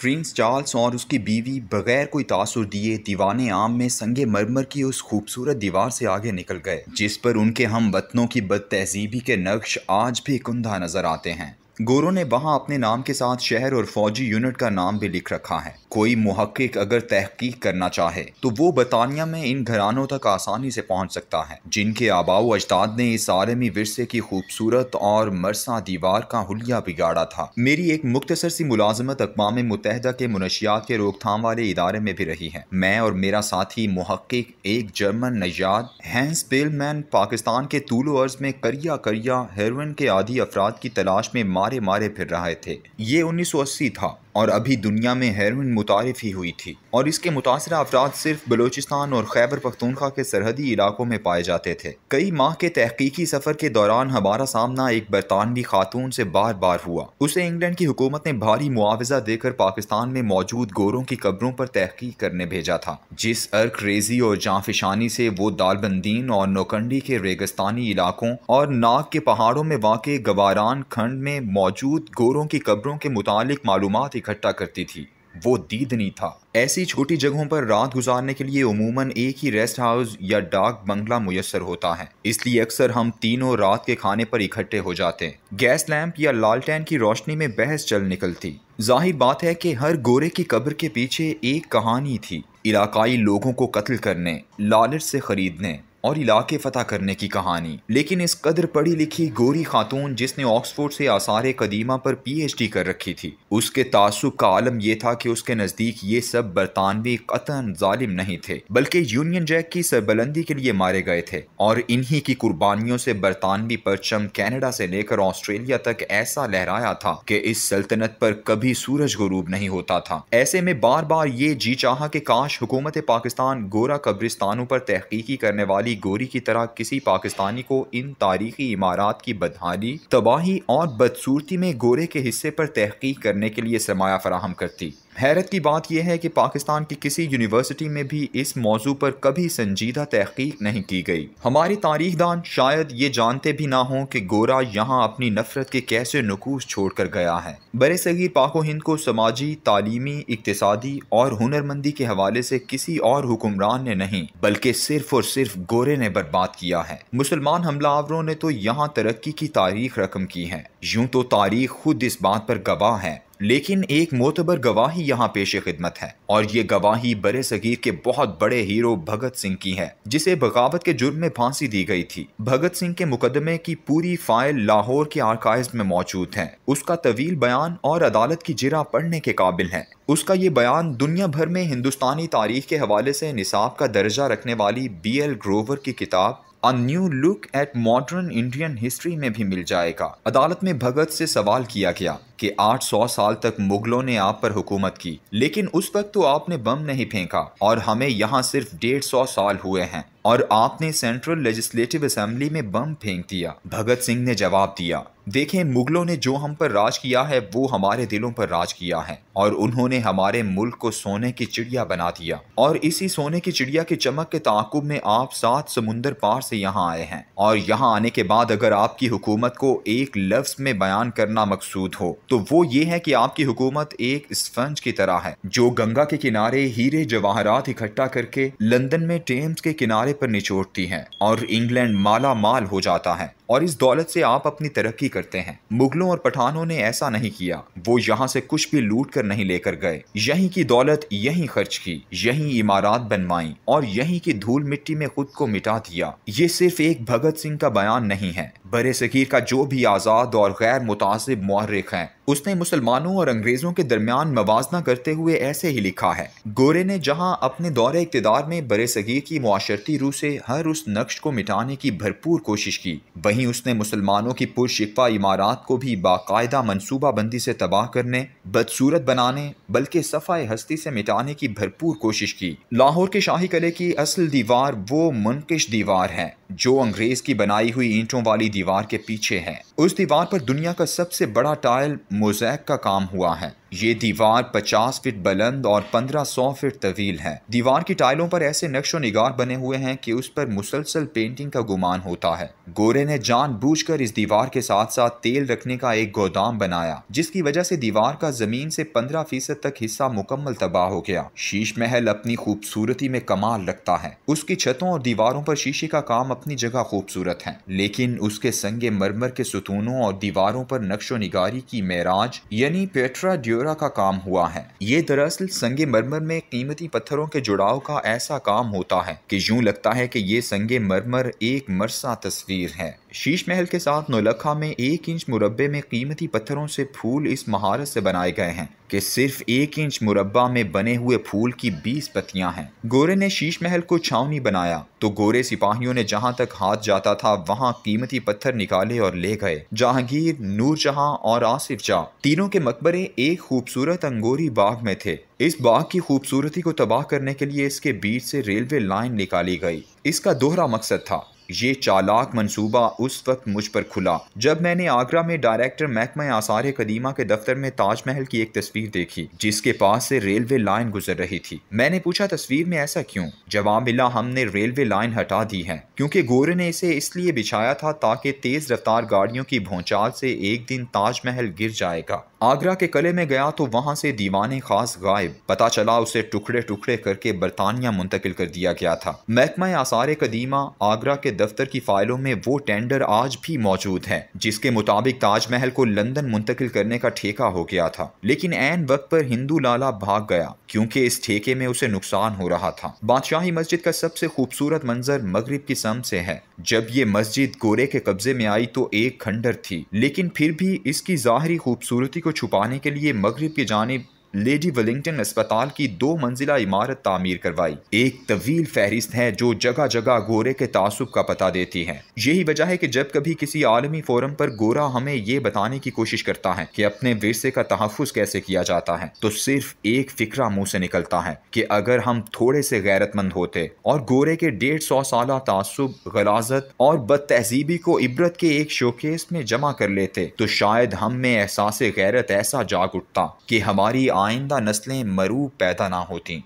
Prince Charles और उसकी बीवी बगैर कोई तासुर दिए दीवाने आम में संगे मरमर की उस खूबसूरत दीवार से आगे निकल गए जिस पर उनके हम वतनों की बद तहजीबी के नक्श आज भी कुंदा नजर आते हैं गोरों ने वहाँ अपने नाम के साथ शहर और फौजी यूनिट का नाम भी लिख रखा है कोई मुहक्क अगर तहकीक करना चाहे तो वो बरतानिया में इन घरानों तक आसानी से पहुँच सकता है जिनके आबाओ अजदाद ने इस आरमी विरसे की खूबसूरत और मरसा दीवार का हुलिया बिगाड़ा था मेरी एक मुख्तसर सी मुलाजमत अकवा मुतहदा के मुनशियात के रोकथाम वाले इदारे में भी रही है मैं और मेरा साथी मुहक्क एक जर्मन नजाद हैंस बेलमैन पाकिस्तान के तूलो अर्ज में करिया करिया हेरोइन के आदि अफराद की तलाश में मार मारे मारे फिर रहे थे ये 1980 था और अभी दुनिया में हेरोइन मुतारफ़ ही हुई थी और इसके मुतासर अफराद सिर्फ बलोचिस्तान और खैबर पख्तूनखा के सरहदी इलाकों में पाए जाते थे कई माह के तहकीकी सफ़र के दौरान हमारा सामना एक बरतानवी खातून से बार बार हुआ उसे इंग्लैंड की हुकूमत ने भारी मुआवजा देकर पाकिस्तान में मौजूद गोरों की कब्रों पर तहकीक करने भेजा था जिस अर्क रेजी और जाफिशानी से वो दालबंदीन और नोकंडी के रेगिस्तानी इलाकों और नाग के पहाड़ों में वाक़ गवार खंड में मौजूद गोरों की कब्रों के मुतालिक मालूम इकट्ठा करती थी वो दीदनी था ऐसी छोटी जगहों पर रात गुजारने के लिए उमूमन एक ही रेस्ट हाउस या डाक बंगला मुयसर होता है इसलिए अक्सर हम तीनों रात के खाने पर इकट्ठे हो जाते गैस लैंप या लालटेन की रोशनी में बहस चल निकलती जाहिर बात है कि हर गोरे की कब्र के पीछे एक कहानी थी इलाकाई लोगों को कत्ल करने लालच से खरीदने और इलाके फतह करने की कहानी लेकिन इस कदर पढ़ी लिखी गोरी खातून जिसने ऑक्सफोर्ड से आसार कदीमा पर पीएचडी कर रखी थी उसके तासुब का आलम यह था कि उसके नज़दीक ये सब बरतानवी कतन जालिम नहीं थे बल्कि यूनियन जैक की सरबलंदी के लिए मारे गए थे और इन्हीं की कुर्बानियों से बरतानवी परचम कैनेडा से लेकर ऑस्ट्रेलिया तक ऐसा लहराया था कि इस सल्तनत पर कभी सूरज गरूब नहीं होता था ऐसे में बार बार ये जी चाह के काश हुकूमत पाकिस्तान गोरा कब्रिस्तानों पर तहकीकी करने वाली वाली गोरी की तरह किसी पाकिस्तानी को इन तारीखी इमारात की बदहाली तबाही और बदसूरती में गोरे के हिस्से पर तहकीक करने के लिए सरमाया फराहम करती हैरत की बात यह है कि पाकिस्तान की किसी यूनिवर्सिटी में भी इस मौजू पर कभी संजीदा तहकीक नहीं की गई हमारे तारीख दान शायद ये जानते भी ना हों कि गोरा यहाँ अपनी नफरत के कैसे नकूस छोड़ कर गया है बर सगीर पाको हिंद को समाजी तालीमी इकतदी और हुनरमंदी के हवाले से किसी और हुक्मरान ने नहीं बल्कि सिर्फ और सिर्फ गोरे ने बर्बाद किया है मुसलमान हमलावरों ने तो यहाँ तरक्की की तारीख रकम की है यूं तो तारीख खुद इस बात पर गवाह है लेकिन एक मोतबर गवाही यहाँ पेश खिदमत है और ये गवाही बड़े सगीर के बहुत बड़े हीरो भगत सिंह की है जिसे बगावत के जुर्म में फांसी दी गई थी भगत सिंह के मुकदमे की पूरी फाइल लाहौर के आर्काइव में मौजूद है उसका तवील बयान और अदालत की जिरा पढ़ने के काबिल है उसका ये बयान दुनिया भर में हिंदुस्तानी तारीख के हवाले से निसाब का दर्जा रखने वाली बी एल ग्रोवर की किताब a new look at modern Indian history में भी मिल जाएगा अदालत में भगत से सवाल किया गया कि 800 साल तक मुगलों ने आप पर हुकूमत की लेकिन उस वक्त तो आपने बम नहीं फेंका और हमें यहाँ सिर्फ डेढ़ सौ साल हुए हैं और आपने सेंट्रल लेजिस्लेटिव असेंबली में बम फेंक दिया भगत सिंह ने जवाब दिया देखें मुगलों ने जो हम पर राज किया है वो हमारे दिलों पर राज किया है और उन्होंने हमारे मुल्क को सोने की चिड़िया बना दिया और इसी सोने की चिड़िया के चमक के ताकुब में आप सात समुंदर पार से यहाँ आए हैं और यहाँ आने के बाद अगर आपकी हुकूमत को एक लफ्ज में बयान करना मकसूद हो तो वो ये है कि आपकी हुकूमत एक स्पंज की तरह है जो गंगा के किनारे हीरे जवाहरात इकट्ठा करके लंदन में टेम्स के किनारे पर निचोड़ती है और इंग्लैंड माला माल हो जाता है और इस दौलत से आप अपनी तरक्की करते हैं मुगलों और पठानों ने ऐसा नहीं किया वो यहाँ से कुछ भी लूट कर नहीं लेकर गए यही की दौलत यही खर्च की यही इमारत बनवाई और यही की धूल मिट्टी में खुद को मिटा दिया ये सिर्फ एक भगत सिंह का बयान नहीं है बरे सकीर का जो भी आजाद और गैर मुतासिब मौरख है उसने मुसलमानों और अंग्रेज़ों के दरमियान मवाजना करते हुए ऐसे ही लिखा है गोरे ने जहाँ अपने दौरे इकतदार में बरे सगीर की माशरती रूह से हर उस नक्श को मिटाने की भरपूर कोशिश की वहीं उसने मुसलमानों की पुरशिकवा इमारात को भी बाकायदा मनसूबाबंदी से तबाह करने बदसूरत बनाने बल्कि सफ़ाई हस्ती से मिटाने की भरपूर कोशिश की लाहौर के शाही कले की असल दीवार वो मुनकश दीवार है जो अंग्रेज़ की बनाई हुई ईंटों वाली दीवार के पीछे है उस दीवार पर दुनिया का सबसे बड़ा टाइल मोजैक का काम हुआ है ये दीवार 50 फीट बुलंद और 1500 फीट तवील है दीवार की टाइलों पर ऐसे नक्शो निगार बने हुए हैं कि उस पर मुसलसल पेंटिंग का गुमान होता है गोरे ने जानबूझकर इस दीवार के साथ साथ तेल रखने का एक गोदाम बनाया जिसकी वजह से दीवार का जमीन से 15 फीसद तक हिस्सा मुकम्मल तबाह हो गया शीश महल अपनी खूबसूरती में कमाल रखता है उसकी छतों और दीवारों पर शीशे का काम अपनी जगह खूबसूरत है लेकिन उसके संगे मरमर के सुतूनों और दीवारों पर नक्शो निगारी की मेराज यानी पेट्रा ड्योरा का काम हुआ है ये दरअसल संगे मरमर में कीमती पत्थरों के जुड़ाव का ऐसा काम होता है की यूँ लगता है की ये संगे मरमर एक मरसा तस्वीर है शीश महल के साथ नौलखा में एक इंच मुरबे में कीमती पत्थरों से फूल इस महारत से बनाए गए हैं कि सिर्फ एक इंच मुरबा में बने हुए फूल की बीस पत्तियां हैं गोरे ने शीश महल को छावनी बनाया तो गोरे सिपाहियों ने जहां तक हाथ जाता था वहां कीमती पत्थर निकाले और ले गए जहांगीर नूर जहां और आसिफ जहा तीनों के मकबरे एक खूबसूरत अंगोरी बाग में थे इस बाग की खूबसूरती को तबाह करने के लिए इसके बीच से रेलवे लाइन निकाली गई इसका दोहरा मकसद था ये चालाक मंसूबा उस वक्त मुझ पर खुला जब मैंने आगरा में डायरेक्टर महकमा आसार कदीमा के दफ्तर में ताजमहल की एक तस्वीर देखी जिसके पास से रेलवे लाइन गुजर रही थी मैंने पूछा तस्वीर में ऐसा क्यों जवाब मिला हमने रेलवे लाइन हटा दी है क्योंकि गोरे ने इसे इसलिए बिछाया था ताकि तेज रफ्तार गाड़ियों की भौचाल से एक दिन ताजमहल गिर जाएगा आगरा के कले में गया तो वहाँ से दीवाने खास गायब पता चला उसे टुकड़े टुकड़े करके बरतानिया मुंतकिल कर दिया गया था महकमा आसार कदीमा आगरा के दफ्तर की फाइलों में वो टेंडर आज भी मौजूद है जिसके मुताबिक ताजमहल को लंदन मुंतकिल करने का ठेका हो गया था लेकिन एन वक्त पर हिंदू लाला भाग गया क्योंकि इस ठेके में उसे नुकसान हो रहा था बादशाही मस्जिद का सबसे खूबसूरत मंजर मगरब की सम से है जब ये मस्जिद गोरे के कब्जे में आई तो एक खंडर थी लेकिन फिर भी इसकी ज़ाहरी खूबसूरती को छुपाने के लिए मगरब की जानब लेडी वेलिंगटन अस्पताल की दो मंजिला इमारत तामीर करवाई एक तवील फहरिस्त है जो जगह जगह गोरे के तासुब का पता देती है यही वजह है कि जब कभी किसी आलमी फोरम पर गोरा हमें ये बताने की कोशिश करता है कि अपने विरसे का तहफ़ कैसे किया जाता है तो सिर्फ एक फिक्रा मुँह से निकलता है कि अगर हम थोड़े से गैरतमंद होते और गोरे के डेढ़ सौ साल तासुब गलाजत और बद तहजीबी को इबरत के एक शोकेस में जमा कर लेते तो शायद हम में एहसास गैरत ऐसा जाग उठता कि हमारी आइंदा नस्लें मरू पैदा ना होती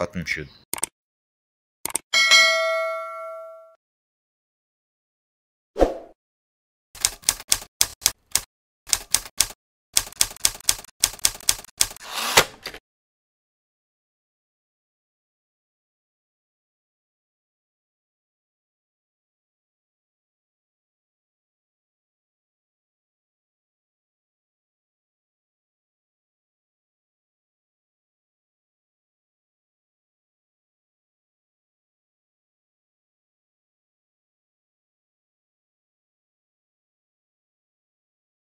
ख़त्म शुद